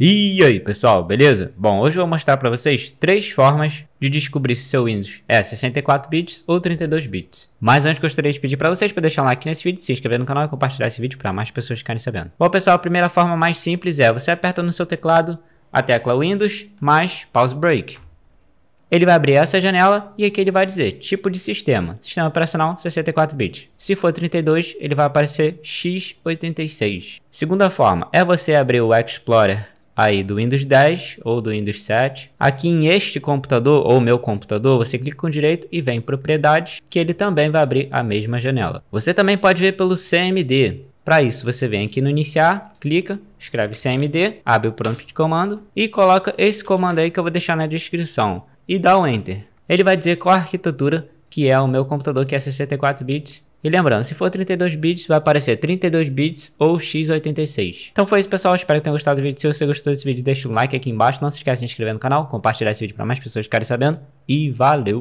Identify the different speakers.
Speaker 1: E aí pessoal, beleza? Bom, hoje eu vou mostrar para vocês três formas de descobrir se seu Windows é 64 bits ou 32 bits. Mas antes gostaria de pedir para vocês para deixar um like nesse vídeo, se inscrever no canal e compartilhar esse vídeo para mais pessoas ficarem sabendo. Bom pessoal, a primeira forma mais simples é você aperta no seu teclado a tecla Windows mais Pause Break. Ele vai abrir essa janela e aqui ele vai dizer tipo de sistema, sistema operacional 64 bits. Se for 32, ele vai aparecer x86. Segunda forma é você abrir o Explorer aí do Windows 10 ou do Windows 7. Aqui em este computador ou meu computador, você clica com direito e vem em propriedades, que ele também vai abrir a mesma janela. Você também pode ver pelo CMD. Para isso, você vem aqui no iniciar, clica, escreve CMD, abre o prompt de comando e coloca esse comando aí que eu vou deixar na descrição e dá o enter. Ele vai dizer qual arquitetura que é o meu computador que é 64 bits e lembrando, se for 32 bits, vai aparecer 32 bits ou x86. Então foi isso, pessoal. Espero que tenham gostado do vídeo. Se você gostou desse vídeo, deixa um like aqui embaixo. Não se esqueça de se inscrever no canal, compartilhar esse vídeo para mais pessoas ficarem sabendo. E valeu!